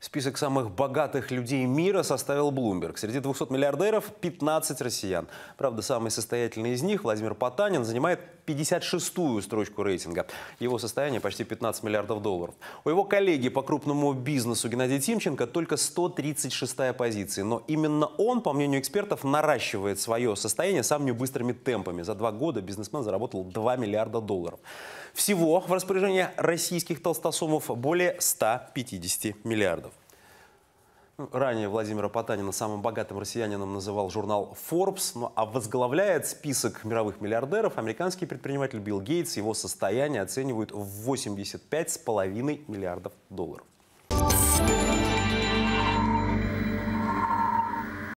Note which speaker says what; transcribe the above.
Speaker 1: Список самых богатых людей мира составил Bloomberg. Среди 200 миллиардеров 15 россиян. Правда, самый состоятельный из них, Владимир Потанин, занимает 56-ю строчку рейтинга. Его состояние почти 15 миллиардов долларов. У его коллеги по крупному бизнесу Геннадия Тимченко только 136-я позиция. Но именно он, по мнению экспертов, наращивает свое состояние самыми быстрыми темпами. За два года бизнесмен заработал 2 миллиарда долларов. Всего в распоряжении российских толстосумов более 150 миллиардов. Ранее Владимира Потанина самым богатым россиянином называл журнал Forbes, ну, а возглавляет список мировых миллиардеров американский предприниматель Билл Гейтс. Его состояние оценивают в 85,5 миллиардов долларов.